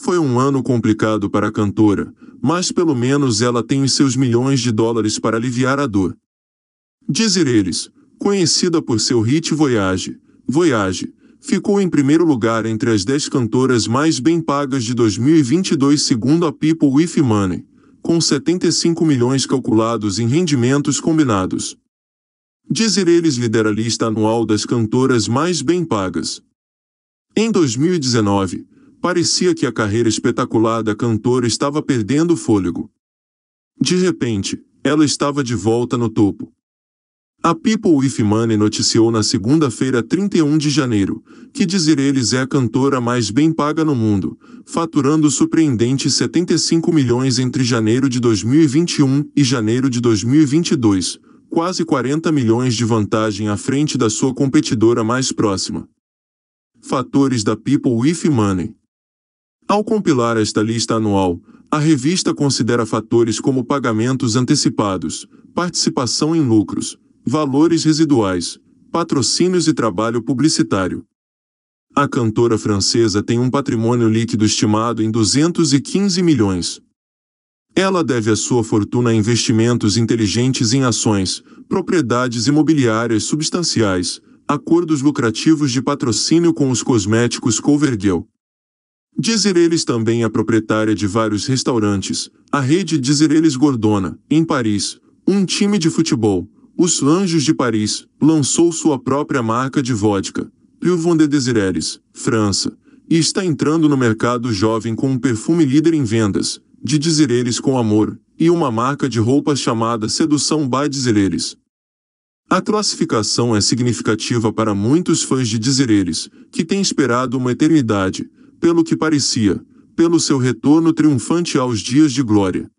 Foi um ano complicado para a cantora, mas pelo menos ela tem os seus milhões de dólares para aliviar a dor. Dizer conhecida por seu hit Voyage, Voyage, ficou em primeiro lugar entre as 10 cantoras mais bem pagas de 2022 segundo a People With Money, com 75 milhões calculados em rendimentos combinados. Dizer lidera a lista anual das cantoras mais bem pagas. Em 2019, parecia que a carreira espetacular da cantora estava perdendo fôlego. De repente, ela estava de volta no topo. A People With Money noticiou na segunda-feira 31 de janeiro que eles é a cantora mais bem paga no mundo, faturando surpreendentes 75 milhões entre janeiro de 2021 e janeiro de 2022, quase 40 milhões de vantagem à frente da sua competidora mais próxima. Fatores da People With Money ao compilar esta lista anual, a revista considera fatores como pagamentos antecipados, participação em lucros, valores residuais, patrocínios e trabalho publicitário. A cantora francesa tem um patrimônio líquido estimado em 215 milhões. Ela deve a sua fortuna a investimentos inteligentes em ações, propriedades imobiliárias substanciais, acordos lucrativos de patrocínio com os cosméticos Covergirl, eles também é proprietária de vários restaurantes, a rede eles Gordona, em Paris, um time de futebol, os Anjos de Paris, lançou sua própria marca de vodka, Pilvon de Desireres, França, e está entrando no mercado jovem com um perfume líder em vendas, de eles com Amor, e uma marca de roupas chamada Sedução by eles. A classificação é significativa para muitos fãs de eles, que têm esperado uma eternidade, pelo que parecia, pelo seu retorno triunfante aos dias de glória.